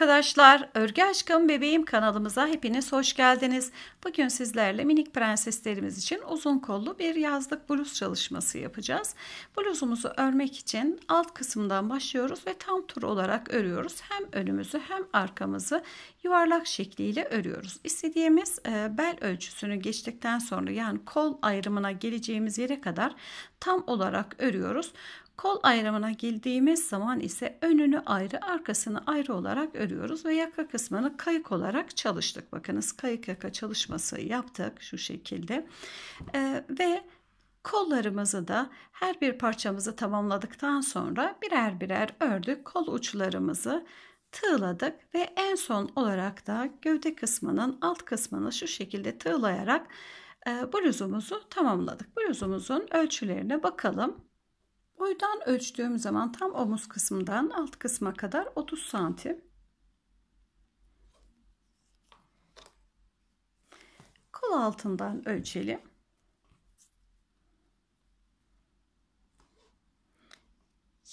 arkadaşlar, Örgü Aşkım Bebeğim kanalımıza hepiniz hoş geldiniz. Bugün sizlerle minik prenseslerimiz için uzun kollu bir yazlık bluz çalışması yapacağız. Bluzumuzu örmek için alt kısımdan başlıyoruz ve tam tur olarak örüyoruz. Hem önümüzü hem arkamızı yuvarlak şekliyle örüyoruz. İstediğimiz e, bel ölçüsünü geçtikten sonra yani kol ayrımına geleceğimiz yere kadar tam olarak örüyoruz. Kol ayrımına girdiğimiz zaman ise önünü ayrı arkasını ayrı olarak örüyoruz ve yaka kısmını kayık olarak çalıştık. Bakınız kayık yaka çalışması yaptık şu şekilde ee, ve kollarımızı da her bir parçamızı tamamladıktan sonra birer birer ördük. Kol uçlarımızı tığladık ve en son olarak da gövde kısmının alt kısmını şu şekilde tığlayarak e, bluzumuzu tamamladık. Bluzumuzun ölçülerine bakalım. Boydan ölçtüğüm zaman tam omuz kısmından alt kısma kadar 30 santim. Kol altından ölçelim.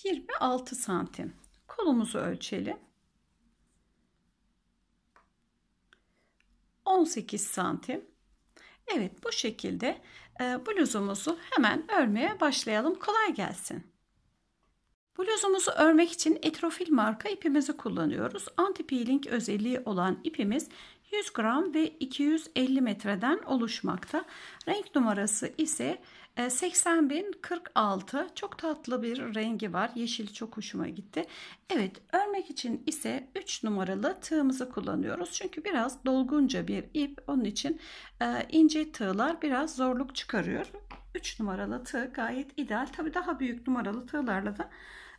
Yirmi altı santim. Kolumuzu ölçelim. 18 santim. Evet bu şekilde ee, bluzumuzu hemen örmeye başlayalım. Kolay gelsin. Bluzumuzu örmek için etrofil marka ipimizi kullanıyoruz. Anti-peeling özelliği olan ipimiz 100 gram ve 250 metreden oluşmakta. Renk numarası ise 80.046 e, çok tatlı bir rengi var. Yeşil çok hoşuma gitti. Evet örmek için ise 3 numaralı tığımızı kullanıyoruz. Çünkü biraz dolgunca bir ip. Onun için e, ince tığlar biraz zorluk çıkarıyor. 3 numaralı tığ gayet ideal. Tabi daha büyük numaralı tığlarla da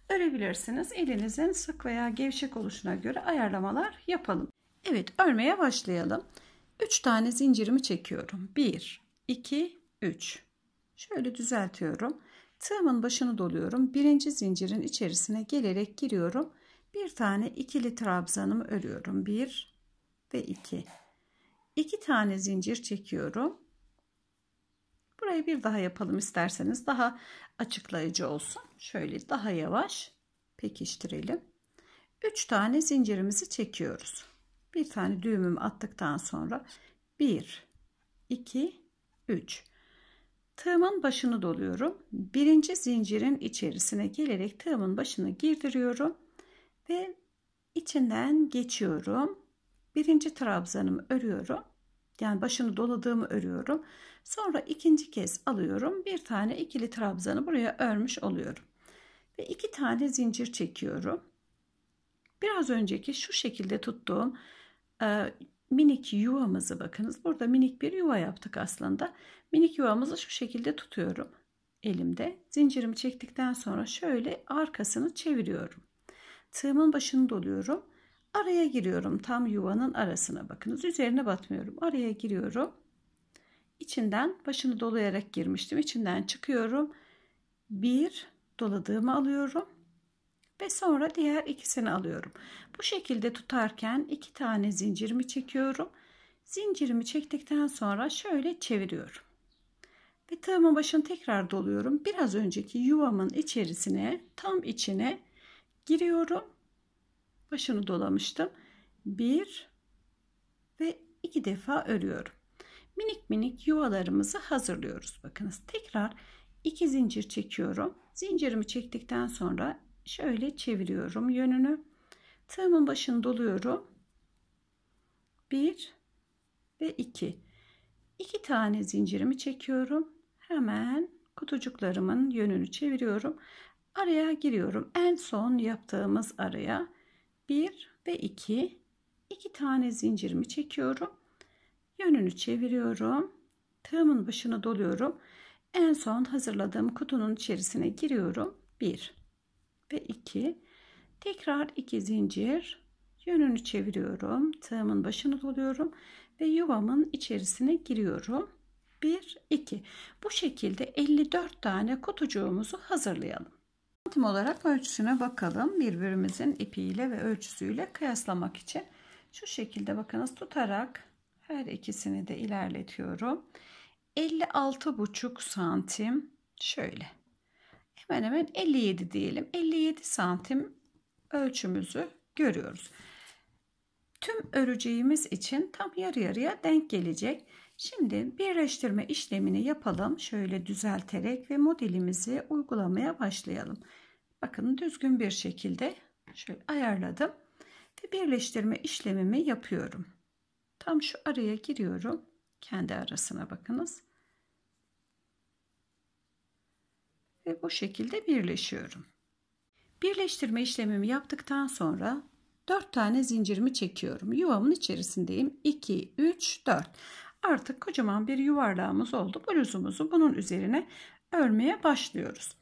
örebilirsiniz. Elinizin sık veya gevşek oluşuna göre ayarlamalar yapalım. Evet örmeye başlayalım. 3 tane zincirimi çekiyorum. 1, 2, 3. Şöyle düzeltiyorum. Tığımın başını doluyorum. Birinci zincirin içerisine gelerek giriyorum. Bir tane ikili trabzanımı örüyorum. Bir ve iki. İki tane zincir çekiyorum. Burayı bir daha yapalım isterseniz daha açıklayıcı olsun. Şöyle daha yavaş pekiştirelim. 3 tane zincirimizi çekiyoruz. Bir tane düğümüm attıktan sonra 1 2 3 Tığımın başını doluyorum. Birinci zincirin içerisine gelerek tığımın başını girdiriyorum ve içinden geçiyorum. Birinci trabzanımı örüyorum. Yani başını doladığımı örüyorum. Sonra ikinci kez alıyorum. Bir tane ikili trabzanı buraya örmüş oluyorum. Ve iki tane zincir çekiyorum. Biraz önceki şu şekilde tuttuğum e, minik yuvamızı bakınız. Burada minik bir yuva yaptık aslında. Minik yuvamızı şu şekilde tutuyorum elimde. Zincirimi çektikten sonra şöyle arkasını çeviriyorum. Tığımın başını doluyorum. Araya giriyorum tam yuvanın arasına bakınız. Üzerine batmıyorum. Araya giriyorum. İçinden başını dolayarak girmiştim. içinden çıkıyorum. Bir doladığımı alıyorum ve sonra diğer ikisini alıyorum. Bu şekilde tutarken iki tane zincirimi çekiyorum. Zincirimi çektikten sonra şöyle çeviriyorum. Ve tığımın başını tekrar doluyorum. Biraz önceki yuvamın içerisine tam içine giriyorum. Başını dolamıştım. Bir ve iki defa örüyorum. Minik minik yuvalarımızı hazırlıyoruz. Bakınız tekrar iki zincir çekiyorum. Zincirimi çektikten sonra şöyle çeviriyorum yönünü. Tığımın başını doluyorum. 1 ve 2. 2 tane zincirimi çekiyorum. Hemen kutucuklarımın yönünü çeviriyorum. Araya giriyorum. En son yaptığımız araya 1 ve 2. 2 tane zincirimi çekiyorum. Yönünü çeviriyorum. Tığımın başını doluyorum. En son hazırladığım kutunun içerisine giriyorum. 1 ve 2 tekrar 2 zincir yönünü çeviriyorum tığımın başını doluyorum ve yuvamın içerisine giriyorum 1 2 bu şekilde 54 tane kutucuğumuzu hazırlayalım santim olarak ölçüsüne bakalım birbirimizin ipiyle ve ölçüsüyle kıyaslamak için şu şekilde bakınız tutarak her ikisini de ilerletiyorum 56 buçuk santim şöyle hemen hemen 57 diyelim. 57 santim ölçümüzü görüyoruz. Tüm öreceğimiz için tam yarı yarıya denk gelecek. Şimdi birleştirme işlemini yapalım. Şöyle düzelterek ve modelimizi uygulamaya başlayalım. Bakın düzgün bir şekilde şöyle ayarladım. Ve birleştirme işlemimi yapıyorum. Tam şu araya giriyorum. Kendi arasına bakınız. ve bu şekilde birleşiyorum. Birleştirme işlemimi yaptıktan sonra 4 tane zincirimi çekiyorum. Yuvamın içerisindeyim. 2, 3, 4. Artık kocaman bir yuvarlağımız oldu. Bluzumuzu bunun üzerine örmeye başlıyoruz.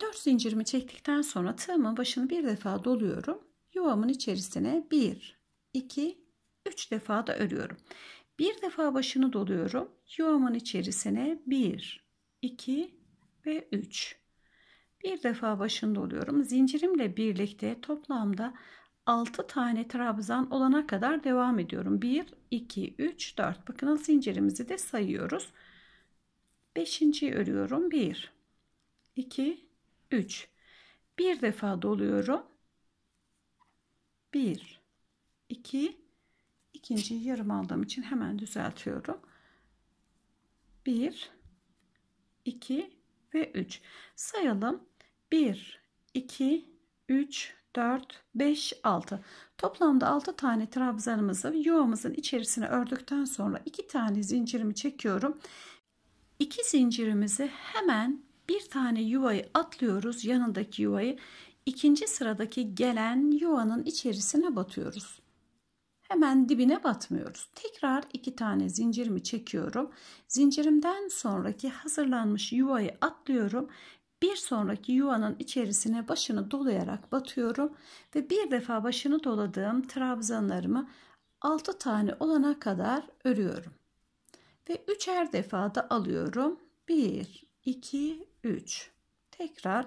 4 zincirimi çektikten sonra tığımın başını bir defa doluyorum. Yuvamın içerisine 1, 2, 3 defa da örüyorum. Bir defa başını doluyorum. Yuvamın içerisine 1, 2 ve 3. Bir defa başında oluyorum. Zincirimle birlikte toplamda 6 tane trabzan olana kadar devam ediyorum. 1, 2, 3, 4. Bakın zincirimizi de sayıyoruz. 5. örüyorum. 1, 2, 3. Bir defa doluyorum. 1, 2, ikinciyi yarım aldığım için hemen düzeltiyorum. 1, 2 ve 3. Sayalım. 1, 2, 3, 4, 5, 6. Toplamda 6 tane trabzanımızı yuvamızın içerisine ördükten sonra 2 tane zincirimi çekiyorum. 2 zincirimizi hemen bir tane yuvayı atlıyoruz yanındaki yuvayı. ikinci sıradaki gelen yuvanın içerisine batıyoruz hemen dibine batmıyoruz. Tekrar iki tane zincirimi çekiyorum. Zincirimden sonraki hazırlanmış yuvayı atlıyorum. Bir sonraki yuvanın içerisine başını dolayarak batıyorum ve bir defa başını doladığım trabzanlarımı 6 tane olana kadar örüyorum. Ve üçer da alıyorum. 1 2 3. Tekrar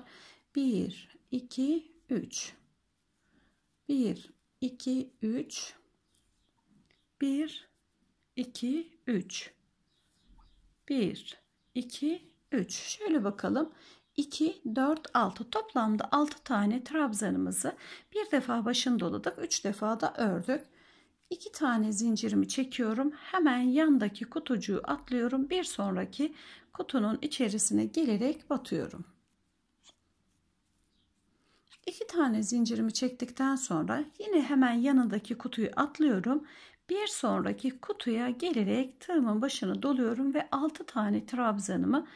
1 2 3. 1 2 3 1 2 3 1 2 3 şöyle bakalım 2 4 6 toplamda 6 tane trabzanımızı bir defa başını doladık 3 defa da ördük 2 tane zincirimi çekiyorum hemen yandaki kutucuğu atlıyorum bir sonraki kutunun içerisine gelerek batıyorum 2 tane zincirimi çektikten sonra yine hemen yanındaki kutuyu atlıyorum bir sonraki kutuya gelerek tığımın başını doluyorum ve 6 tane trabzanımı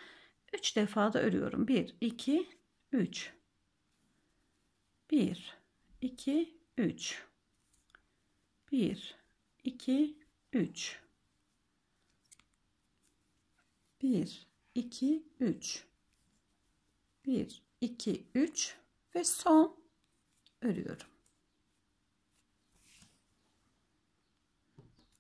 3 defa da örüyorum. 1, 2, 3. 1, 2, 3. 1, 2, 3. 1, 2, 3. 1, 2, 3 ve son örüyorum.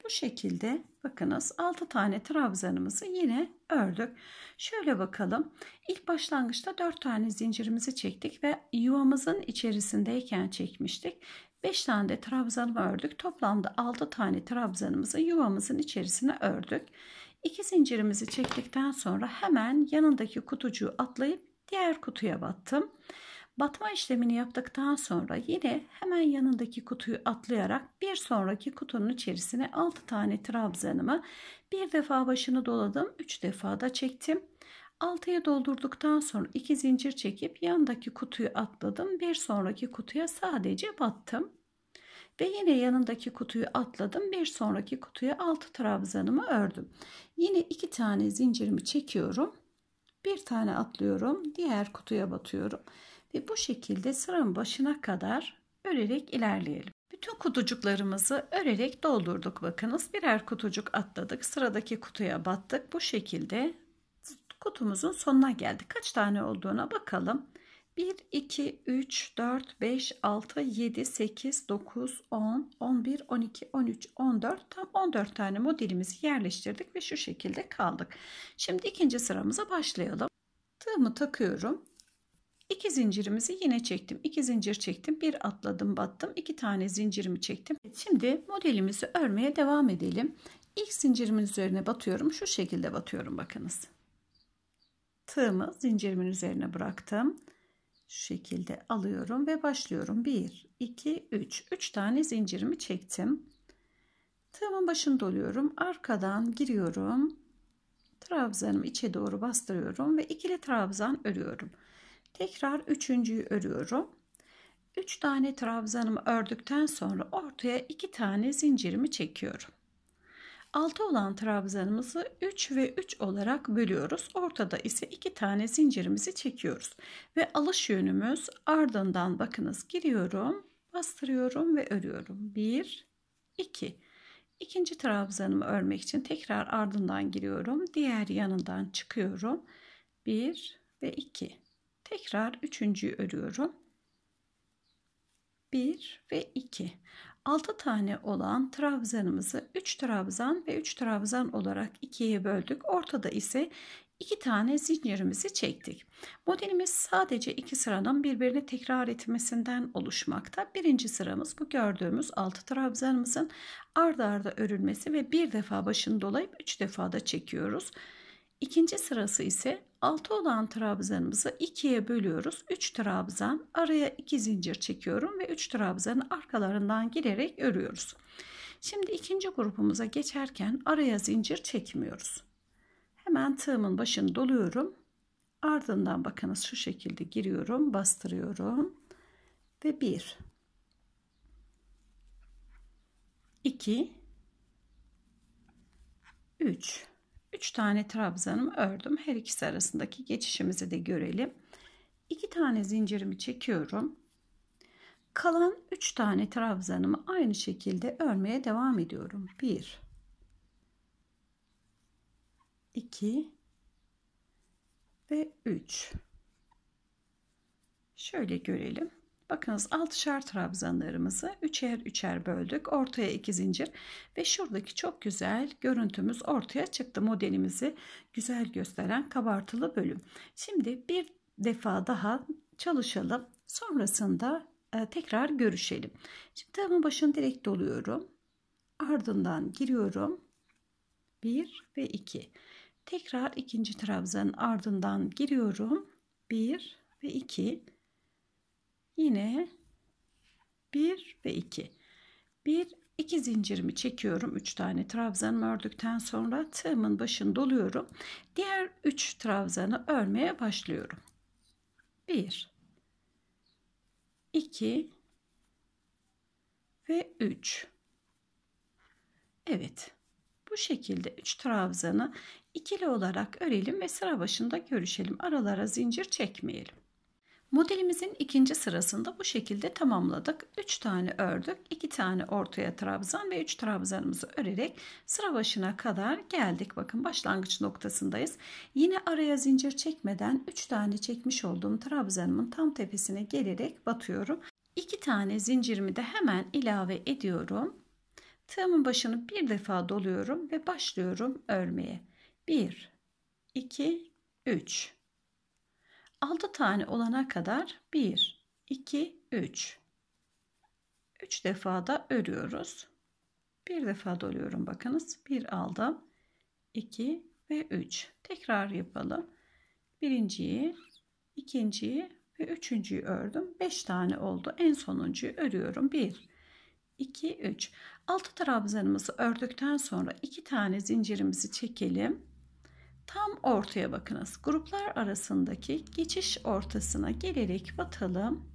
Bu şekilde bakınız 6 tane trabzanımızı yine ördük. Şöyle bakalım. İlk başlangıçta 4 tane zincirimizi çektik ve yuvamızın içerisindeyken çekmiştik. 5 tane de trabzanımı ördük. Toplamda 6 tane trabzanımızı yuvamızın içerisine ördük. 2 zincirimizi çektikten sonra hemen yanındaki kutucuğu atlayıp diğer kutuya battım. Batma işlemini yaptıktan sonra yine hemen yanındaki kutuyu atlayarak bir sonraki kutunun içerisine 6 tane trabzanımı bir defa başını doladım 3 defa da çektim. 6'ya doldurduktan sonra 2 zincir çekip yandaki kutuyu atladım. Bir sonraki kutuya sadece battım. Ve yine yanındaki kutuyu atladım. Bir sonraki kutuya 6 trabzanımı ördüm. Yine 2 tane zincirimi çekiyorum. Bir tane atlıyorum. Diğer kutuya batıyorum. Ve bu şekilde sıranın başına kadar örerek ilerleyelim. Bütün kutucuklarımızı örerek doldurduk. Bakınız birer kutucuk atladık. Sıradaki kutuya battık. Bu şekilde kutumuzun sonuna geldik. Kaç tane olduğuna bakalım. 1, 2, 3, 4, 5, 6, 7, 8, 9, 10, 11, 12, 13, 14 tam 14 tane modelimizi yerleştirdik ve şu şekilde kaldık. Şimdi ikinci sıramıza başlayalım. Tığımı takıyorum. İki zincirimizi yine çektim. İki zincir çektim. Bir atladım battım. iki tane zincirimi çektim. Şimdi modelimizi örmeye devam edelim. İlk zincirimin üzerine batıyorum. Şu şekilde batıyorum bakınız. Tığımı zincirimin üzerine bıraktım. Şu şekilde alıyorum ve başlıyorum. 1, 2, 3. 3 tane zincirimi çektim. Tığımın başını doluyorum. Arkadan giriyorum. Trabzanımı içe doğru bastırıyorum ve ikili trabzan örüyorum. Tekrar üçüncüyü örüyorum. 3 tane trabzanımı ördükten sonra ortaya 2 tane zincirimi çekiyorum. 6 olan trabzanımızı 3 ve 3 olarak bölüyoruz. Ortada ise 2 tane zincirimizi çekiyoruz. Ve alış yönümüz ardından bakınız giriyorum, bastırıyorum ve örüyorum. 1 2 İkinci trabzanımı örmek için tekrar ardından giriyorum. Diğer yanından çıkıyorum. 1 ve 2 Tekrar üçüncüyü örüyorum. 1 ve 2. 6 tane olan trabzanımızı 3 trabzan ve 3 trabzan olarak ikiye böldük. Ortada ise 2 tane zincirimizi çektik. Modelimiz sadece iki sıranın birbirini tekrar etmesinden oluşmakta. Birinci sıramız bu gördüğümüz 6 trabzanımızın ardı arda örülmesi ve bir defa başını dolayıp 3 defa da çekiyoruz. İkinci sırası ise 6 olan trabzanımızı 2'ye bölüyoruz. 3 trabzan araya 2 zincir çekiyorum ve 3 trabzanın arkalarından girerek örüyoruz. Şimdi ikinci grubumuza geçerken araya zincir çekmiyoruz. Hemen tığımın başını doluyorum. Ardından bakınız şu şekilde giriyorum, bastırıyorum ve 1 2 3 3 tane trabzanımı ördüm. Her ikisi arasındaki geçişimizi de görelim. 2 tane zincirimi çekiyorum. Kalan 3 tane trabzanımı aynı şekilde örmeye devam ediyorum. 1 2 ve 3 Şöyle görelim. Bakınız 6'şar trabzanlarımızı üçer üçer böldük. Ortaya iki zincir ve şuradaki çok güzel görüntümüz ortaya çıktı. Modelimizi güzel gösteren kabartılı bölüm. Şimdi bir defa daha çalışalım. Sonrasında e, tekrar görüşelim. Şimdi tığımın başını direkt doluyorum. Ardından giriyorum. 1 ve 2. Tekrar ikinci trabzanın ardından giriyorum. 1 ve 2 yine 1 ve 2 1 2 zincirimi çekiyorum 3 tane trabzanımı ördükten sonra tığımın başını doluyorum diğer 3 trabzanı örmeye başlıyorum 1 2 ve 3 Evet bu şekilde 3 trabzanı ikili olarak örelim ve sıra başında görüşelim aralara zincir çekmeyelim Modelimizin ikinci sırasında bu şekilde tamamladık. 3 tane ördük, 2 tane ortaya trabzan ve 3 trabzanımızı örerek sıra başına kadar geldik. Bakın başlangıç noktasındayız. Yine araya zincir çekmeden 3 tane çekmiş olduğum trabzanımın tam tepesine gelerek batıyorum. 2 tane zincirimi de hemen ilave ediyorum. Tığımın başını bir defa doluyorum ve başlıyorum örmeye. 1 2 3 6 tane olana kadar 1, 2, 3. 3 defa da örüyoruz. Bir defa doluyorum bakınız. 1 aldım. 2 ve 3. Tekrar yapalım. Birinciyi, ikinciyi ve üçüncüyü ördüm. 5 tane oldu. En sonuncuyu örüyorum. 1, 2, 3. 6 trabzanımızı ördükten sonra 2 tane zincirimizi çekelim. Tam ortaya bakınız. Gruplar arasındaki geçiş ortasına gelerek batalım.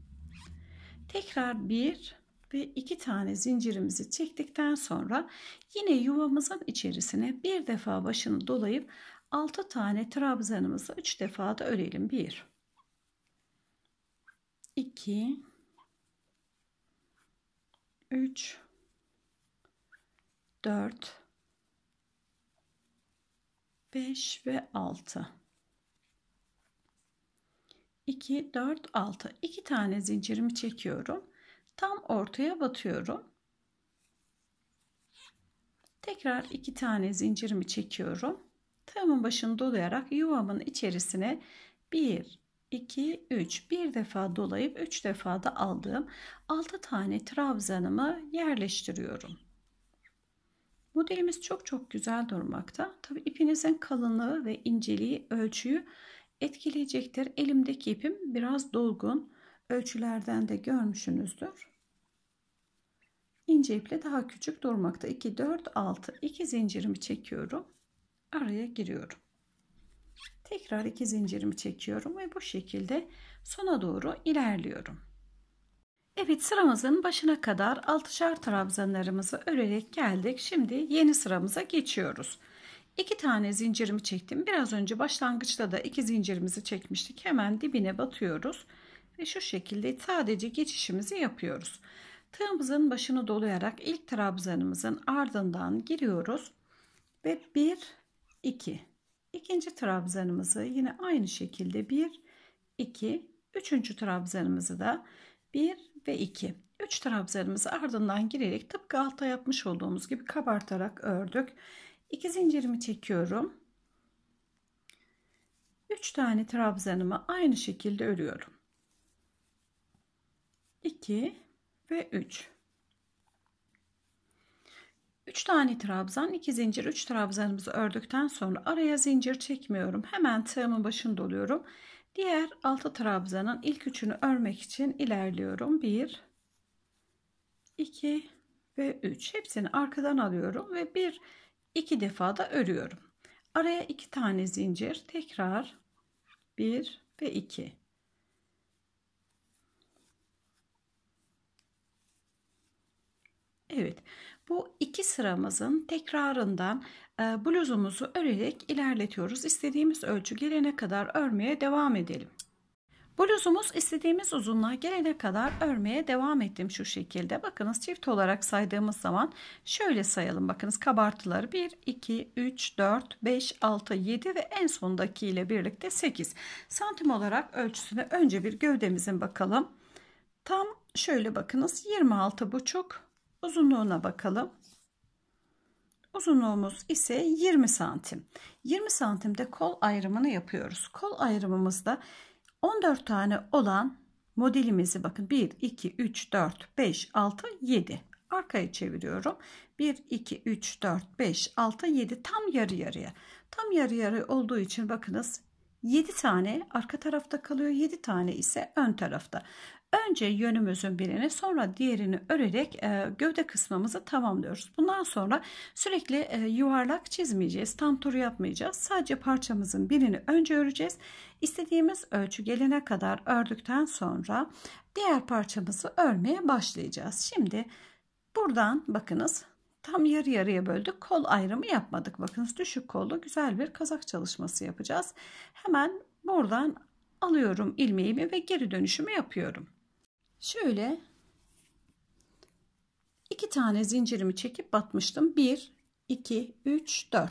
Tekrar bir ve iki tane zincirimizi çektikten sonra yine yuvamızın içerisine bir defa başını dolayıp altı tane trabzanımızı üç defa da örelim. Bir, iki, üç, dört. 5 ve 6. 2, 4, 6. 2 tane zincirimi çekiyorum. Tam ortaya batıyorum. Tekrar 2 tane zincirimi çekiyorum. Tığımın başını dolayarak yuvamın içerisine 1, 2, 3. Bir defa dolayıp 3 defa da aldığım 6 tane trabzanımı yerleştiriyorum. Modelimiz çok çok güzel durmakta. Tabi ipinizin kalınlığı ve inceliği ölçüyü etkileyecektir. Elimdeki ipim biraz dolgun. Ölçülerden de görmüşsünüzdür. İnce iple daha küçük durmakta. 2, 4, 6, 2 zincirimi çekiyorum. Araya giriyorum. Tekrar 2 zincirimi çekiyorum ve bu şekilde sona doğru ilerliyorum. Evet sıramızın başına kadar altışar trabzanlarımızı örerek geldik. Şimdi yeni sıramıza geçiyoruz. İki tane zincirimi çektim. Biraz önce başlangıçta da iki zincirimizi çekmiştik. Hemen dibine batıyoruz. Ve şu şekilde sadece geçişimizi yapıyoruz. Tığımızın başını dolayarak ilk trabzanımızın ardından giriyoruz. Ve 1, 2. İkinci trabzanımızı yine aynı şekilde 1, 2. Üçüncü trabzanımızı da 1, ve 2. 3 trabzanımızı ardından girerek tıpkı alta yapmış olduğumuz gibi kabartarak ördük. 2 zincirimi çekiyorum. 3 tane trabzanımı aynı şekilde örüyorum. 2 ve 3. 3 tane trabzan, 2 zincir, 3 trabzanımızı ördükten sonra araya zincir çekmiyorum. Hemen tığımın başını doluyorum. Diğer altı trabzanın ilk üçünü örmek için ilerliyorum. 1 2 ve 3. Hepsini arkadan alıyorum ve bir iki defa da örüyorum. Araya iki tane zincir. Tekrar 1 ve 2. Evet. Bu iki sıramızın tekrarından e, bluzumuzu örerek ilerletiyoruz. İstediğimiz ölçü gelene kadar örmeye devam edelim. Bluzumuz istediğimiz uzunluğa gelene kadar örmeye devam ettim şu şekilde. Bakınız çift olarak saydığımız zaman şöyle sayalım. Bakınız kabartıları 1, 2, 3, 4, 5, 6, 7 ve en sondaki ile birlikte 8. Santim olarak ölçüsünü önce bir gövdemizin bakalım. Tam şöyle bakınız 26 buçuk Uzunluğuna bakalım. Uzunluğumuz ise 20 santim. 20 santimde kol ayrımını yapıyoruz. Kol ayrımımızda 14 tane olan modelimizi bakın 1, 2, 3, 4, 5, 6, 7. Arkaya çeviriyorum. 1, 2, 3, 4, 5, 6, 7 tam yarı yarıya. Tam yarı yarı olduğu için bakınız 7 tane arka tarafta kalıyor 7 tane ise ön tarafta Önce yönümüzün birini sonra diğerini örerek e, gövde kısmımızı tamamlıyoruz. Bundan sonra sürekli e, yuvarlak çizmeyeceğiz. Tam tur yapmayacağız. Sadece parçamızın birini önce öreceğiz. İstediğimiz ölçü gelene kadar ördükten sonra diğer parçamızı örmeye başlayacağız. Şimdi buradan bakınız tam yarı yarıya böldük. Kol ayrımı yapmadık. Bakınız düşük kollu güzel bir kazak çalışması yapacağız. Hemen buradan alıyorum ilmeğimi ve geri dönüşümü yapıyorum şöyle iki tane zincirimi çekip batmıştım 1 2 3 4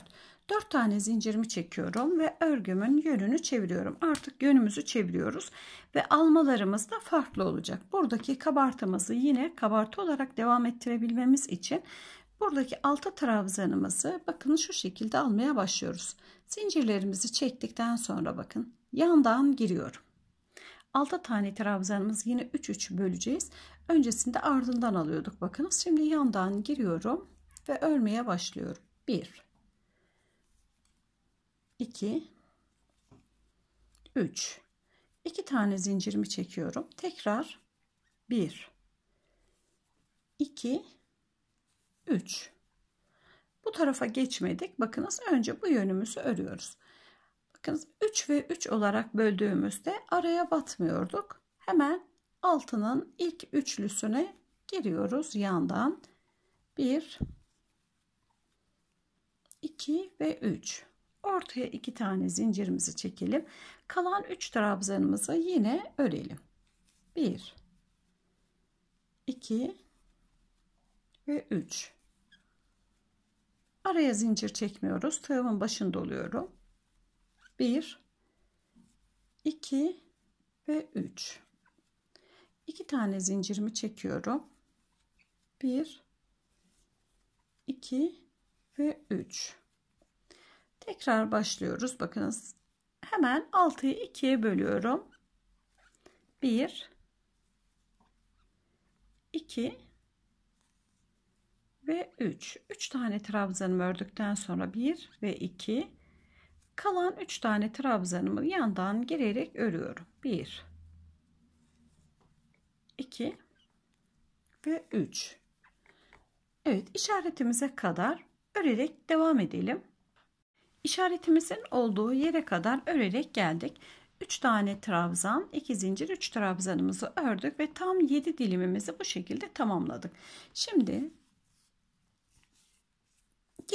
4 tane zincirimi çekiyorum ve örgümün yönünü çeviriyorum artık yönümüzü çeviriyoruz ve almalarımız da farklı olacak buradaki kabartımızı yine kabartı olarak devam ettirebilmemiz için buradaki altı trabzanımızı bakın şu şekilde almaya başlıyoruz zincirlerimizi çektikten sonra bakın yandan giriyorum 6 tane trabzanımız yine 3 3 böleceğiz. Öncesinde ardından alıyorduk bakınız. Şimdi yandan giriyorum ve örmeye başlıyorum. 1 2 3 2 tane zincirimi çekiyorum. Tekrar 1 2 3 bu tarafa geçmedik. Bakınız önce bu yönümüzü örüyoruz bakınız 3 ve 3 olarak böldüğümüzde araya batmıyorduk. Hemen altının ilk üçlüsüne giriyoruz yandan. 1 2 ve 3. Ortaya 2 tane zincirimizi çekelim. Kalan 3 trabzanımızı yine örelim. 1 2 ve 3. Araya zincir çekmiyoruz. Tığımın başında oluyorum. 1 2 ve 3 2 tane zincirimi çekiyorum 1 2 ve 3 tekrar başlıyoruz bakınız hemen 6'yı 2'ye bölüyorum 1 2 ve 3 3 tane trabzanımı ördükten sonra 1 ve 2 Kalan 3 tane trabzanımı yandan girerek örüyorum. 1 2 ve 3. Evet, işaretimize kadar örerek devam edelim. İşaretimizin olduğu yere kadar örerek geldik. 3 tane trabzan, 2 zincir, 3 trabzanımızı ördük ve tam 7 dilimimizi bu şekilde tamamladık. Şimdi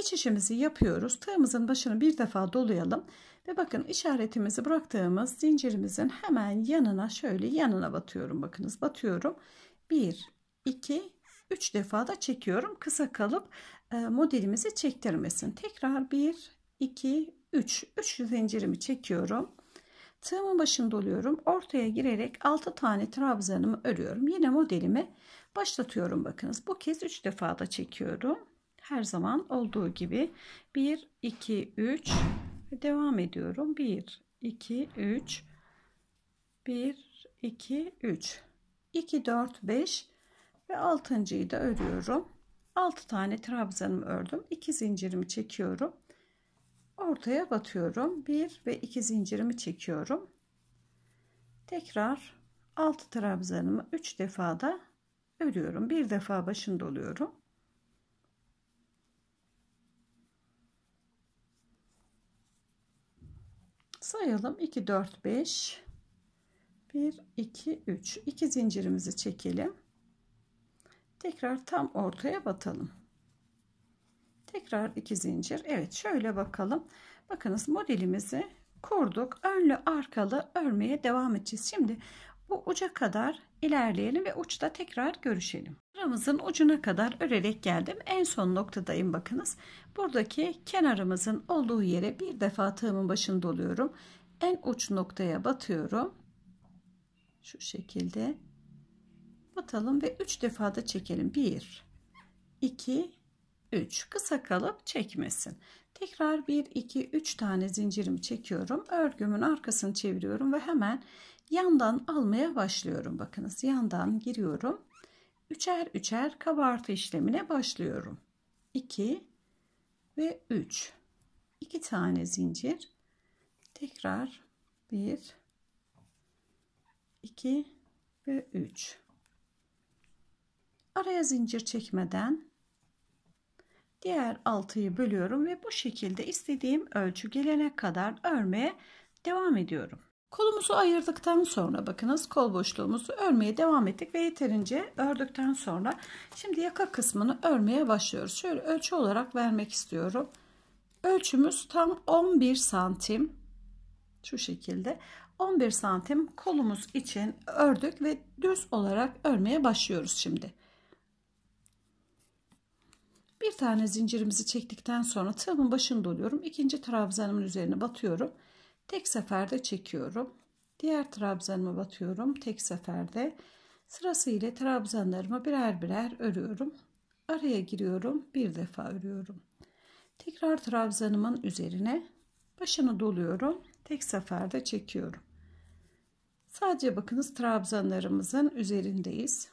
geçişimizi yapıyoruz. Tığımızın başını bir defa dolayalım. Ve bakın işaretimizi bıraktığımız zincirimizin hemen yanına şöyle yanına batıyorum. Bakınız batıyorum. 1, 2, 3 defa da çekiyorum. Kısa kalıp e, modelimizi çektirmesin. Tekrar 1, 2, 3. 3 zincirimi çekiyorum. Tığımın başını doluyorum. Ortaya girerek 6 tane trabzanımı örüyorum. Yine modelimi başlatıyorum. Bakınız bu kez 3 defa da çekiyorum her zaman olduğu gibi 1 2 3 devam ediyorum 1 2 3 1 2 3 2 4 5 ve altıncıyı da örüyorum 6 tane trabzanımı ördüm 2 zincirimi çekiyorum ortaya batıyorum 1 ve 2 zincirimi çekiyorum tekrar 6 trabzanımı 3 da örüyorum bir defa başında oluyorum sayalım 2 4 5 1 2 3 2 zincirimizi çekelim tekrar tam ortaya batalım tekrar 2 zincir Evet şöyle bakalım bakınız modelimizi kurduk önlü arkalı örmeye devam edeceğiz şimdi bu uca kadar ilerleyelim ve uçta tekrar görüşelim. Sıramızın ucuna kadar örerek geldim. En son noktadayım bakınız. Buradaki kenarımızın olduğu yere bir defa tığımın başını doluyorum. En uç noktaya batıyorum. Şu şekilde. Batalım ve 3 defa da çekelim. 1 2 3 kısa kalıp çekmesin. Tekrar 1 2 3 tane zincirimi çekiyorum. Örgümün arkasını çeviriyorum ve hemen yandan almaya başlıyorum. Bakınız yandan giriyorum. Üçer üçer kabartı işlemine başlıyorum. 2 ve 3. 2 tane zincir. Tekrar 1 2 ve 3. Araya zincir çekmeden diğer altıyı bölüyorum ve bu şekilde istediğim ölçü gelene kadar örmeye devam ediyorum. Kolumuzu ayırdıktan sonra bakınız kol boşluğumuzu örmeye devam ettik ve yeterince ördükten sonra şimdi yaka kısmını örmeye başlıyoruz. Şöyle ölçü olarak vermek istiyorum. Ölçümüz tam 11 santim şu şekilde 11 santim kolumuz için ördük ve düz olarak örmeye başlıyoruz şimdi. Bir tane zincirimizi çektikten sonra tığımın başını doluyorum. İkinci trabzanımın üzerine batıyorum. Tek seferde çekiyorum. Diğer trabzanıma batıyorum. Tek seferde sırasıyla trabzanlarımı birer birer örüyorum. Araya giriyorum. Bir defa örüyorum. Tekrar trabzanımın üzerine başını doluyorum. Tek seferde çekiyorum. Sadece bakınız trabzanlarımızın üzerindeyiz.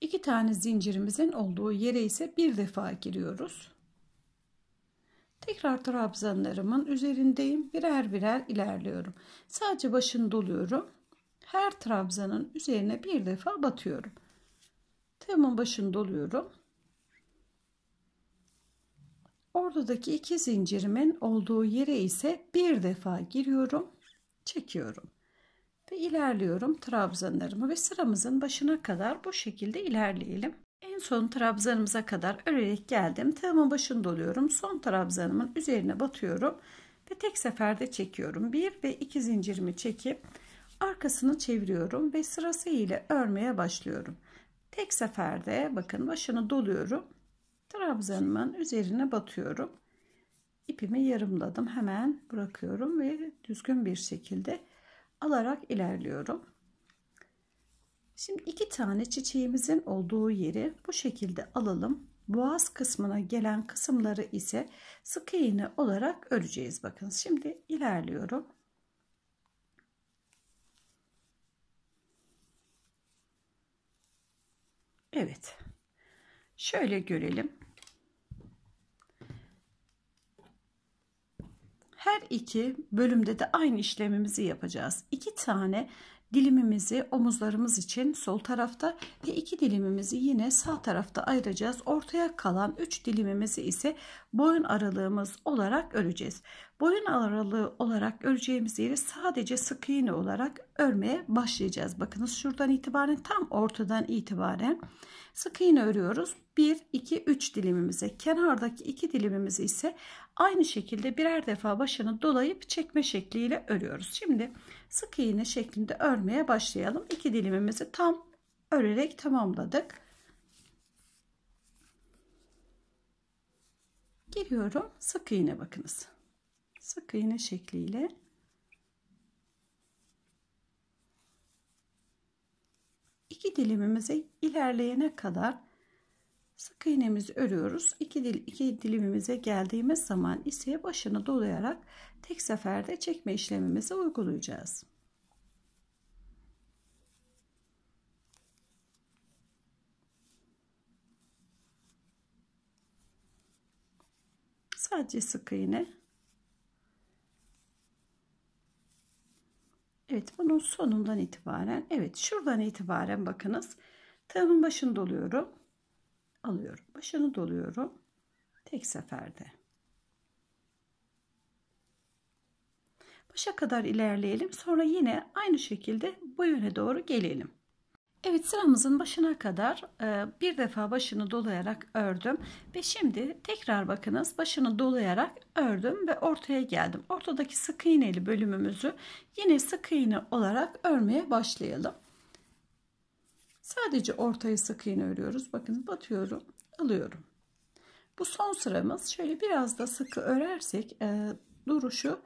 İki tane zincirimizin olduğu yere ise bir defa giriyoruz. Tekrar trabzanlarımın üzerindeyim. Birer birer ilerliyorum. Sadece başını doluyorum. Her trabzanın üzerine bir defa batıyorum. Tığımın başını doluyorum. Oradaki iki zincirimin olduğu yere ise bir defa giriyorum. Çekiyorum. Ve ilerliyorum trabzanlarımı ve sıramızın başına kadar bu şekilde ilerleyelim son trabzanımıza kadar örerek geldim. Tığımın başını doluyorum. Son trabzanımın üzerine batıyorum ve tek seferde çekiyorum. 1 ve 2 zincirimi çekip arkasını çeviriyorum ve sırasıyla örmeye başlıyorum. Tek seferde bakın başını doluyorum. Trabzanımın üzerine batıyorum. İpimi yarımladım. Hemen bırakıyorum ve düzgün bir şekilde alarak ilerliyorum. Şimdi iki tane çiçeğimizin olduğu yeri bu şekilde alalım. Boğaz kısmına gelen kısımları ise sık iğne olarak öreceğiz. Bakın şimdi ilerliyorum. Evet. Şöyle görelim. Her iki bölümde de aynı işlemimizi yapacağız. İki tane dilimimizi omuzlarımız için sol tarafta ve iki dilimimizi yine sağ tarafta ayıracağız. Ortaya kalan üç dilimimizi ise boyun aralığımız olarak öreceğiz. Boyun aralığı olarak öreceğimiz yeri sadece sık iğne olarak örmeye başlayacağız. Bakınız şuradan itibaren tam ortadan itibaren sık iğne örüyoruz. 1, 2, 3 dilimimize kenardaki 2 dilimimizi ise aynı şekilde birer defa başını dolayıp çekme şekliyle örüyoruz. Şimdi sık iğne şeklinde örmeye başlayalım. 2 dilimimizi tam örerek tamamladık. Giriyorum sık iğne bakınız sık iğne şekliyle iki dilimimize ilerleyene kadar sık iğnemizi örüyoruz. İki, dil, iki dilimimize geldiğimiz zaman ise başını dolayarak tek seferde çekme işlemimizi uygulayacağız. Sadece sık iğne Evet bunun sonundan itibaren evet şuradan itibaren bakınız tığımın başını doluyorum. Alıyorum. Başını doluyorum. Tek seferde. Başa kadar ilerleyelim. Sonra yine aynı şekilde bu yöne doğru gelelim. Evet sıramızın başına kadar e, bir defa başını dolayarak ördüm ve şimdi tekrar bakınız başını dolayarak ördüm ve ortaya geldim. Ortadaki sık iğneli bölümümüzü yine sık iğne olarak örmeye başlayalım. Sadece ortayı sık iğne örüyoruz. Bakın batıyorum alıyorum. Bu son sıramız şöyle biraz da sıkı örersek e, duruşu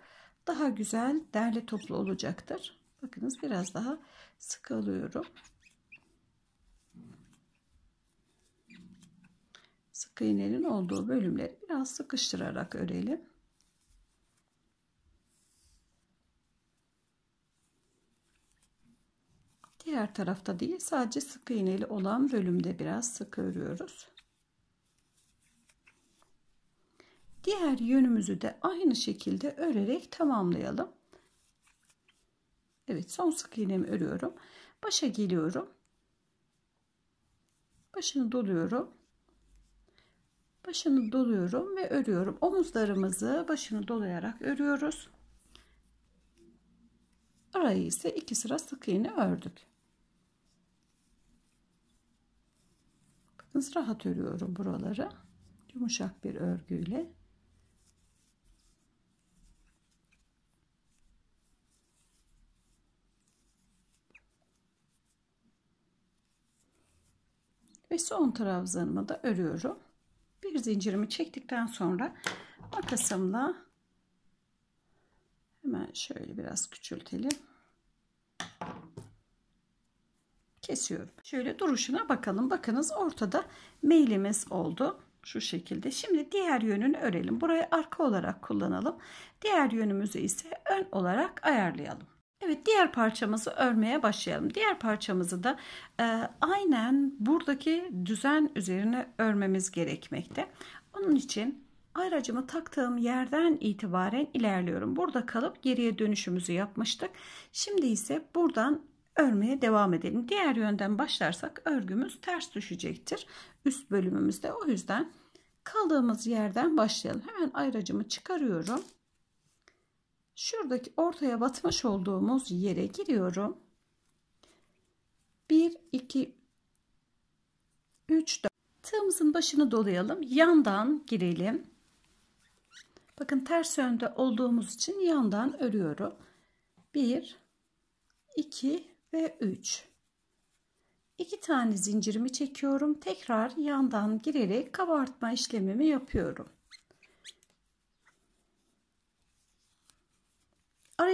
daha güzel derli toplu olacaktır. Bakınız biraz daha sıkı alıyorum. sık iğnenin olduğu bölümleri biraz sıkıştırarak örelim. Diğer tarafta değil sadece sık iğneli olan bölümde biraz sık örüyoruz. Diğer yönümüzü de aynı şekilde örerek tamamlayalım. Evet son sık iğnemi örüyorum. Başa geliyorum. Başını doluyorum başını doluyorum ve örüyorum. Omuzlarımızı başını dolayarak örüyoruz. Arayı ise iki sıra sık iğne ördük. Bakın rahat örüyorum buraları. Yumuşak bir örgüyle. Ve son trabzanımı da örüyorum bir zincirimi çektikten sonra makasımla hemen şöyle biraz küçültelim kesiyorum şöyle duruşuna bakalım bakınız ortada mailimiz oldu şu şekilde şimdi diğer yönünü örelim burayı arka olarak kullanalım diğer yönümüzü ise ön olarak ayarlayalım Evet diğer parçamızı örmeye başlayalım. Diğer parçamızı da e, aynen buradaki düzen üzerine örmemiz gerekmekte. Onun için ayracımı taktığım yerden itibaren ilerliyorum. Burada kalıp geriye dönüşümüzü yapmıştık. Şimdi ise buradan örmeye devam edelim. Diğer yönden başlarsak örgümüz ters düşecektir. Üst bölümümüzde o yüzden kaldığımız yerden başlayalım. Hemen ayracımı çıkarıyorum şuradaki ortaya batmış olduğumuz yere giriyorum 1 2 3 4 tığımızın başını dolayalım yandan girelim bakın ters yönde olduğumuz için yandan örüyorum 1 2 ve 3 İki tane zincirimi çekiyorum tekrar yandan girerek kabartma işlemimi yapıyorum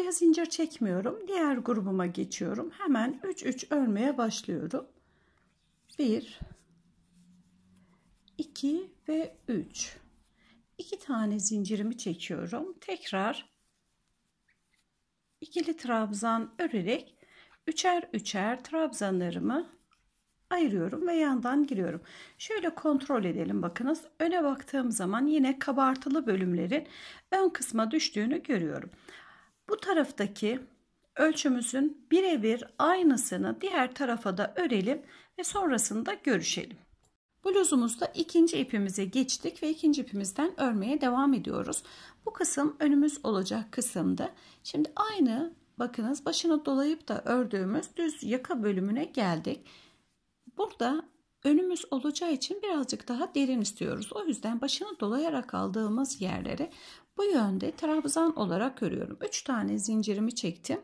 Araya zincir çekmiyorum. Diğer grubuma geçiyorum. Hemen 3 3 örmeye başlıyorum. 1 2 ve 3. 2 tane zincirimi çekiyorum. Tekrar ikili trabzan örerek üçer üçer trabzanlarımı ayırıyorum ve yandan giriyorum. Şöyle kontrol edelim bakınız. Öne baktığım zaman yine kabartılı bölümlerin ön kısma düştüğünü görüyorum. Bu taraftaki ölçümüzün birebir aynısını diğer tarafa da örelim ve sonrasında görüşelim. Bluzumuzda ikinci ipimize geçtik ve ikinci ipimizden örmeye devam ediyoruz. Bu kısım önümüz olacak kısımda. Şimdi aynı bakınız başını dolayıp da ördüğümüz düz yaka bölümüne geldik. Burada önümüz olacağı için birazcık daha derin istiyoruz. O yüzden başını dolayarak aldığımız yerleri bu yönde trabzan olarak örüyorum. 3 tane zincirimi çektim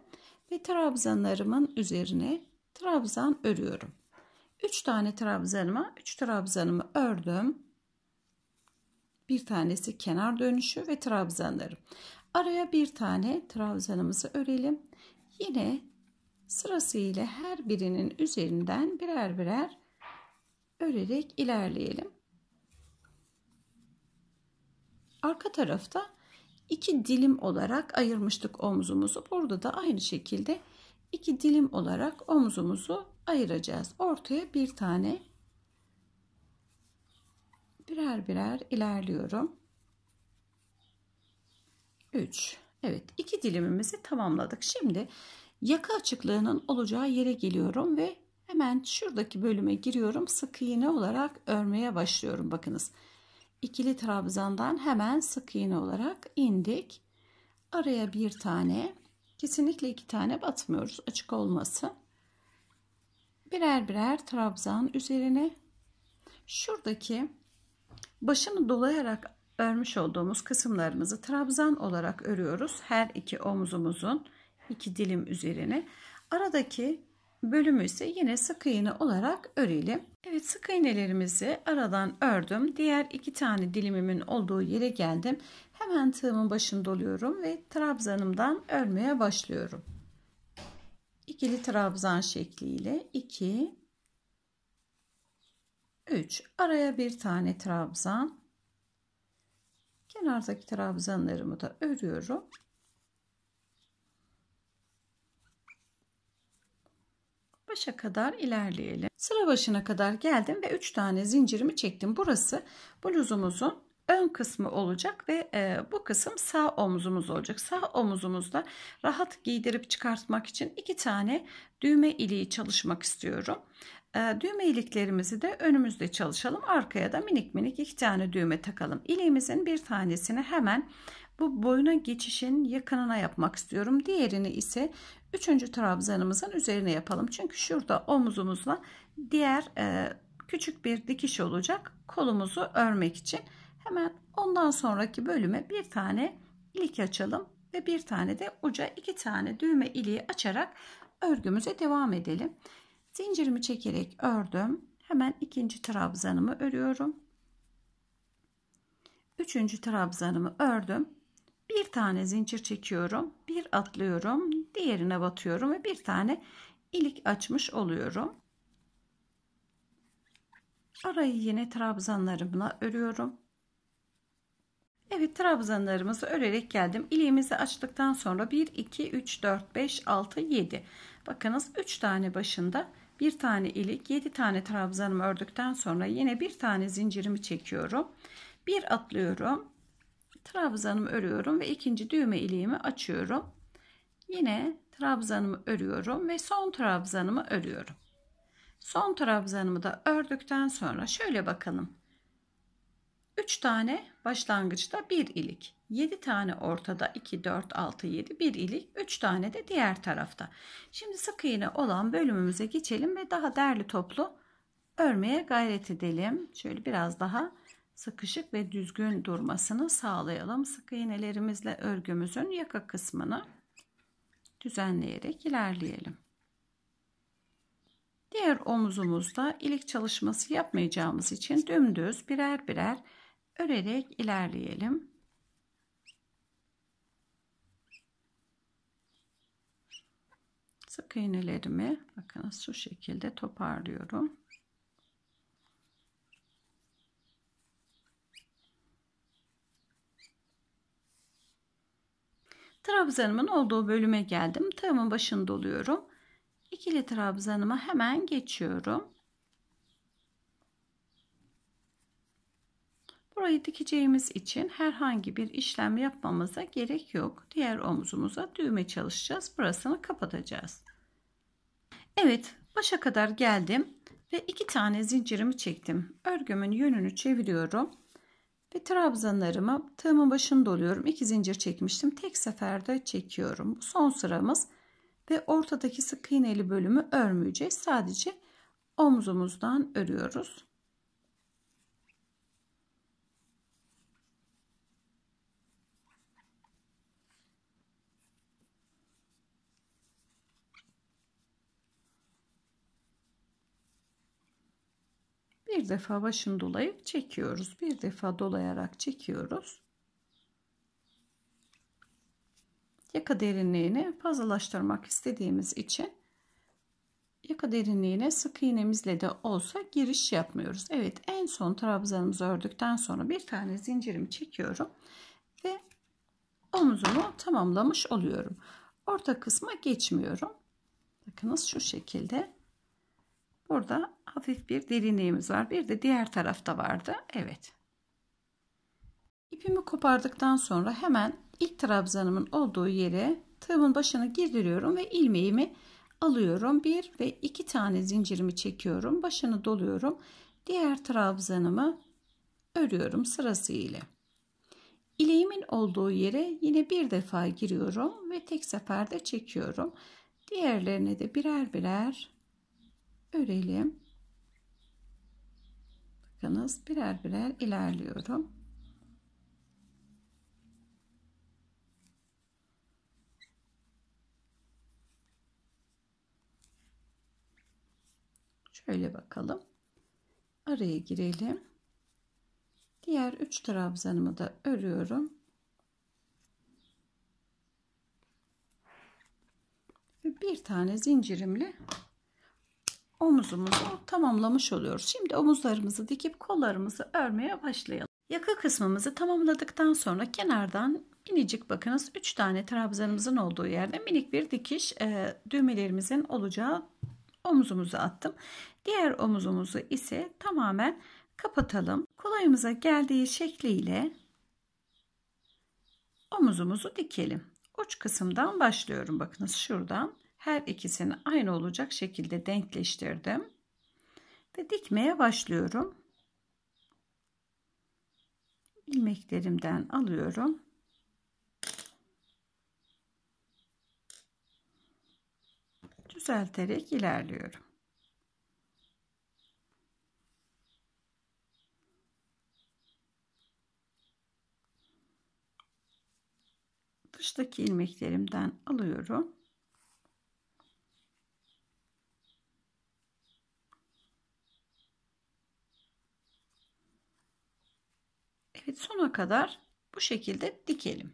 ve trabzanlarımın üzerine trabzan örüyorum. 3 tane trabzanıma 3 trabzanımı ördüm. Bir tanesi kenar dönüşü ve trabzanlarım. Araya bir tane trabzanımızı örelim. Yine sırasıyla her birinin üzerinden birer birer örerek ilerleyelim. Arka tarafta iki dilim olarak ayırmıştık omzumuzu. Burada da aynı şekilde iki dilim olarak omzumuzu ayıracağız. Ortaya bir tane birer birer ilerliyorum. 3. Evet iki dilimimizi tamamladık. Şimdi yaka açıklığının olacağı yere geliyorum ve Hemen şuradaki bölüme giriyorum. Sık iğne olarak örmeye başlıyorum. Bakınız. ikili trabzandan hemen sık iğne olarak indik. Araya bir tane, kesinlikle iki tane batmıyoruz açık olması. Birer birer trabzan üzerine şuradaki başını dolayarak örmüş olduğumuz kısımlarımızı trabzan olarak örüyoruz. Her iki omuzumuzun iki dilim üzerine. Aradaki bölümü ise yine sık iğne olarak örelim. Evet sık iğnelerimizi aradan ördüm. Diğer iki tane dilimimin olduğu yere geldim. Hemen tığımın başını doluyorum ve trabzanımdan örmeye başlıyorum. İkili trabzan şekliyle 2 3 araya bir tane trabzan kenardaki trabzanlarımı da örüyorum başa kadar ilerleyelim. Sıra başına kadar geldim ve 3 tane zincirimi çektim. Burası bluzumuzun ön kısmı olacak ve e, bu kısım sağ omzumuz olacak. Sağ omuzumuzda rahat giydirip çıkartmak için iki tane düğme iliği çalışmak istiyorum. E, düğme iliklerimizi de önümüzde çalışalım. Arkaya da minik minik iki tane düğme takalım. İliğimizin bir tanesini hemen bu boyuna geçişin yakınına yapmak istiyorum. Diğerini ise üçüncü trabzanımızın üzerine yapalım. Çünkü şurada omuzumuzla diğer e, küçük bir dikiş olacak kolumuzu örmek için. Hemen ondan sonraki bölüme bir tane ilik açalım ve bir tane de uca iki tane düğme iliği açarak örgümüze devam edelim. Zincirimi çekerek ördüm. Hemen ikinci trabzanımı örüyorum. Üçüncü trabzanımı ördüm. Bir tane zincir çekiyorum. Bir atlıyorum. Diğerine batıyorum ve bir tane ilik açmış oluyorum. Arayı yine trabzanlarımla örüyorum. Evet trabzanlarımızı örerek geldim. İliğimizi açtıktan sonra 1, 2, 3, 4, 5, 6, 7. Bakınız 3 tane başında bir tane ilik 7 tane trabzanımı ördükten sonra yine bir tane zincirimi çekiyorum. Bir atlıyorum trabzanımı örüyorum ve ikinci düğme iliğimi açıyorum. Yine trabzanımı örüyorum ve son trabzanımı örüyorum. Son trabzanımı da ördükten sonra şöyle bakalım. 3 tane başlangıçta 1 ilik, 7 tane ortada 2 4 6 7 1 ilik, 3 tane de diğer tarafta. Şimdi sık iğne olan bölümümüze geçelim ve daha derli toplu örmeye gayret edelim. Şöyle biraz daha sıkışık ve düzgün durmasını sağlayalım. Sık iğnelerimizle örgümüzün yaka kısmını düzenleyerek ilerleyelim. Diğer omuzumuzda ilik çalışması yapmayacağımız için dümdüz birer birer örerek ilerleyelim. Sık iğnelerimi bakınız şu şekilde toparlıyorum. Trabzanımın olduğu bölüme geldim. Tığımın başını doluyorum. İkili trabzanıma hemen geçiyorum. Burayı dikeceğimiz için herhangi bir işlem yapmamıza gerek yok. Diğer omzumuza düğme çalışacağız. Burasını kapatacağız. Evet, başa kadar geldim ve iki tane zincirimi çektim. Örgümün yönünü çeviriyorum. Ve trabzanlarımı tığımın başını doluyorum. İki zincir çekmiştim. Tek seferde çekiyorum. Son sıramız ve ortadaki sık iğneli bölümü örmeyeceğiz. Sadece omzumuzdan örüyoruz. defa başını dolayıp çekiyoruz. Bir defa dolayarak çekiyoruz. Yaka derinliğini fazlalaştırmak istediğimiz için yaka derinliğine sık iğnemizle de olsa giriş yapmıyoruz. Evet en son trabzanımızı ördükten sonra bir tane zincirimi çekiyorum ve omuzumu tamamlamış oluyorum. Orta kısma geçmiyorum. Bakınız şu şekilde Burada hafif bir derinliğimiz var. Bir de diğer tarafta vardı. Evet. İpimi kopardıktan sonra hemen ilk trabzanımın olduğu yere tığımın başını girdiriyorum ve ilmeğimi alıyorum. Bir ve iki tane zincirimi çekiyorum. Başını doluyorum. Diğer trabzanımı örüyorum sırasıyla. İleğimin olduğu yere yine bir defa giriyorum ve tek seferde çekiyorum. Diğerlerine de birer birer örelim. Bakınız birer birer ilerliyorum. Şöyle bakalım. Araya girelim. Diğer 3 trabzanımı da örüyorum. Ve bir tane zincirimle omuzumuzu tamamlamış oluyoruz. Şimdi omuzlarımızı dikip kollarımızı örmeye başlayalım. Yaka kısmımızı tamamladıktan sonra kenardan minicik bakınız 3 tane trabzanımızın olduğu yerde minik bir dikiş e, düğmelerimizin olacağı omuzumuzu attım. Diğer omuzumuzu ise tamamen kapatalım. Kolayımıza geldiği şekliyle omuzumuzu dikelim. Uç kısımdan başlıyorum bakınız şuradan her ikisini aynı olacak şekilde denkleştirdim. Ve dikmeye başlıyorum. Ilmeklerimden alıyorum. Düzelterek ilerliyorum. dıştaki ilmeklerimden alıyorum. ve sona kadar bu şekilde dikelim.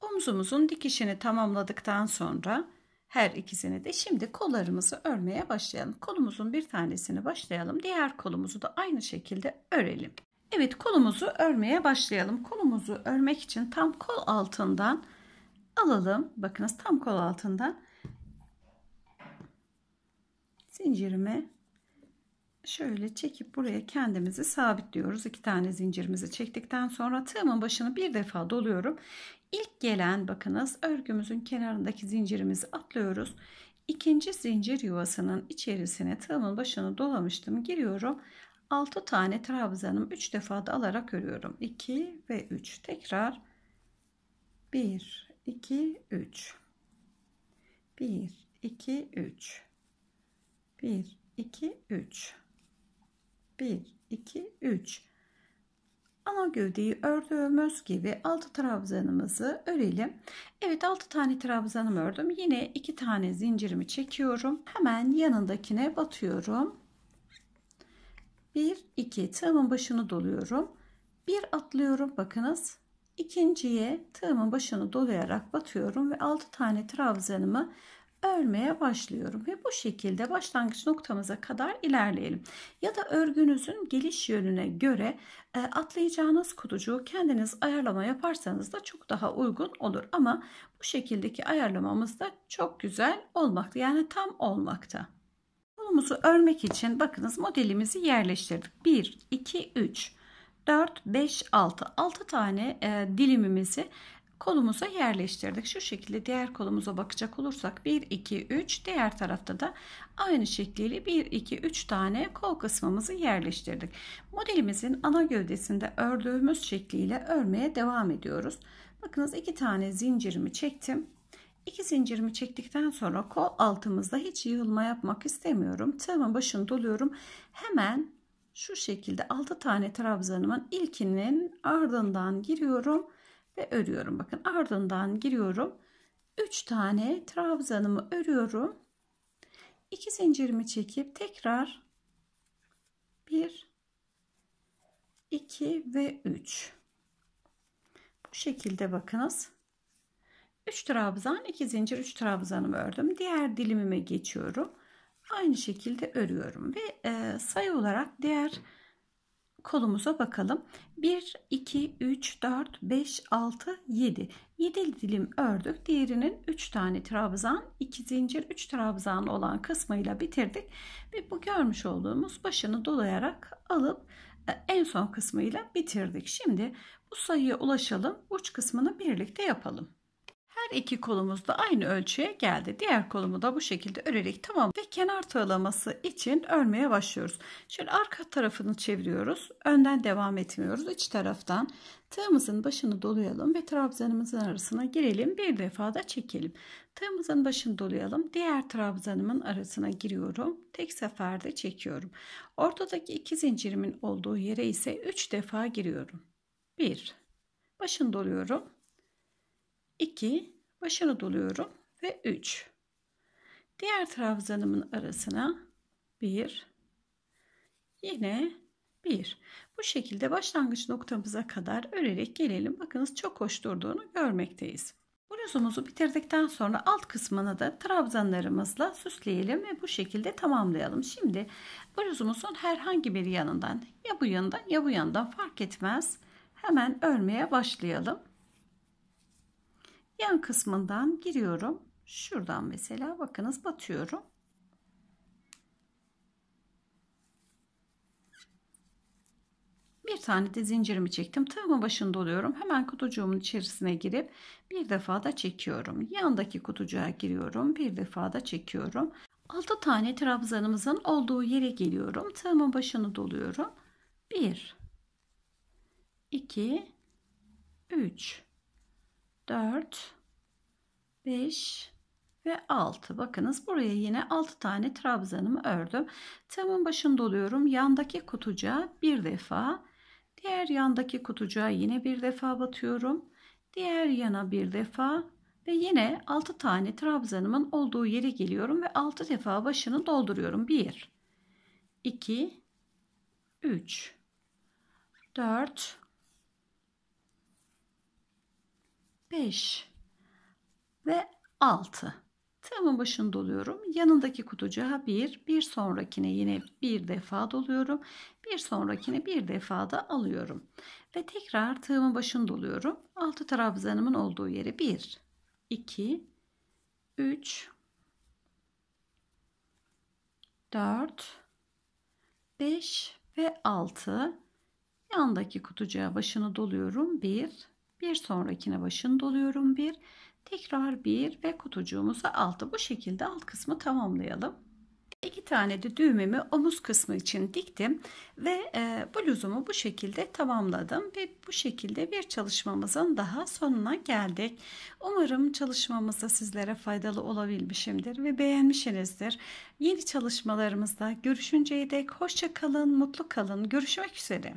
Omzumuzun dikişini tamamladıktan sonra her ikisini de şimdi kollarımızı örmeye başlayalım. Kolumuzun bir tanesini başlayalım. Diğer kolumuzu da aynı şekilde örelim. Evet kolumuzu örmeye başlayalım. Kolumuzu örmek için tam kol altından alalım. Bakınız tam kol altından zincirimi şöyle çekip buraya kendimizi sabitliyoruz. İki tane zincirimizi çektikten sonra tığımın başını bir defa doluyorum. İlk gelen bakınız örgümüzün kenarındaki zincirimizi atlıyoruz. İkinci zincir yuvasının içerisine tığımın başını dolamıştım. Giriyorum. 6 tane trabzanım 3 defa da alarak örüyorum. 2 ve 3. Tekrar 1 2 3 1 2 3 1 2 3 1 2 3 ana gövdeyi ördüğümüz gibi altı trabzanımızı örelim Evet altı tane trabzanım ördüm yine iki tane zincirimi çekiyorum hemen yanındakine batıyorum 1 2 tığımın başını doluyorum bir atlıyorum bakınız ikinciye tığımın başını dolayarak batıyorum ve altı tane trabzanımı örmeye başlıyorum ve bu şekilde başlangıç noktamıza kadar ilerleyelim. Ya da örgünüzün geliş yönüne göre e, atlayacağınız kutucuğu kendiniz ayarlama yaparsanız da çok daha uygun olur. Ama bu şekildeki ayarlamamız da çok güzel olmakta yani tam olmakta. Kolumuzu örmek için bakınız modelimizi yerleştirdik. 1, 2, 3, 4, 5, 6. 6 tane e, dilimimizi kolumuza yerleştirdik. Şu şekilde diğer kolumuza bakacak olursak 1 2 3 diğer tarafta da aynı şekliyle 1 2 3 tane kol kısmımızı yerleştirdik. Modelimizin ana gövdesinde ördüğümüz şekliyle örmeye devam ediyoruz. Bakınız iki tane zincirimi çektim. İki zincirimi çektikten sonra kol altımızda hiç yığılma yapmak istemiyorum. Tığımın başını doluyorum. Hemen şu şekilde 6 tane trabzanımın ilkinin ardından giriyorum ve örüyorum. Bakın ardından giriyorum. 3 tane trabzanımı örüyorum. 2 zincirimi çekip tekrar 1 2 ve 3 bu şekilde bakınız 3 trabzan 2 zincir 3 trabzanımı ördüm diğer dilimime geçiyorum aynı şekilde örüyorum ve e, sayı olarak diğer kolumuza bakalım. 1, 2, 3, 4, 5, 6, 7. 7 dilim ördük. Diğerinin 3 tane trabzan, 2 zincir, 3 trabzan olan kısmıyla bitirdik. Ve bu görmüş olduğumuz başını dolayarak alıp e, en son kısmıyla bitirdik. Şimdi bu sayıya ulaşalım. Uç kısmını birlikte yapalım. Her iki kolumuz da aynı ölçüye geldi. Diğer kolumu da bu şekilde örerek tamam ve kenar tığlaması için örmeye başlıyoruz. Şöyle arka tarafını çeviriyoruz. Önden devam etmiyoruz. İç taraftan tığımızın başını dolayalım ve trabzanımızın arasına girelim. Bir defa da çekelim. Tığımızın başını dolayalım. Diğer trabzanımın arasına giriyorum. Tek seferde çekiyorum. Ortadaki iki zincirimin olduğu yere ise 3 defa giriyorum. 1 Başını doluyorum. 2 başını doluyorum ve 3. Diğer trabzanımın arasına 1 yine 1. Bu şekilde başlangıç noktamıza kadar örerek gelelim. Bakınız çok hoş durduğunu görmekteyiz. Bluzumuzu bitirdikten sonra alt kısmını da trabzanlarımızla süsleyelim ve bu şekilde tamamlayalım. Şimdi bluzumuzun herhangi bir yanından ya bu yandan ya bu yandan fark etmez. Hemen örmeye başlayalım. Yan kısmından giriyorum. Şuradan mesela bakınız batıyorum. Bir tane de zincirimi çektim. Tığımın başında oluyorum. Hemen kutucuğumun içerisine girip bir defa da çekiyorum. Yandaki kutucuğa giriyorum. Bir defa da çekiyorum. 6 tane trabzanımızın olduğu yere geliyorum. Tığımın başını doluyorum. 1 2 3 4, 5 ve 6. Bakınız buraya yine 6 tane trabzanımı ördüm. Tamın başında oluyorum. Yandaki kutucuğa bir defa, diğer yandaki kutucuğa yine bir defa batıyorum. Diğer yana bir defa ve yine 6 tane trabzanımın olduğu yere geliyorum ve 6 defa başını dolduruyorum. 1 2 3 4 5 ve 6. Tığımın başını doluyorum. Yanındaki kutucuğa bir, bir sonrakine yine bir defa doluyorum. Bir sonrakine bir defa da alıyorum. Ve tekrar tığımın başını doluyorum. Altı trabzanımın olduğu yere 1, 2, 3, 4, 5 ve 6. Yandaki kutucuğa başını doluyorum. 1, bir sonrakine başını doluyorum. Bir. Tekrar bir ve kutucuğumuzu altı bu şekilde alt kısmı tamamlayalım. iki tane de düğmemi omuz kısmı için diktim ve e, bluzumu bu şekilde tamamladım ve bu şekilde bir çalışmamızın daha sonuna geldik. Umarım çalışmamızda sizlere faydalı olabilmişimdir ve beğenmişsinizdir. Yeni çalışmalarımızda görüşünceye dek hoşça kalın, mutlu kalın. Görüşmek üzere.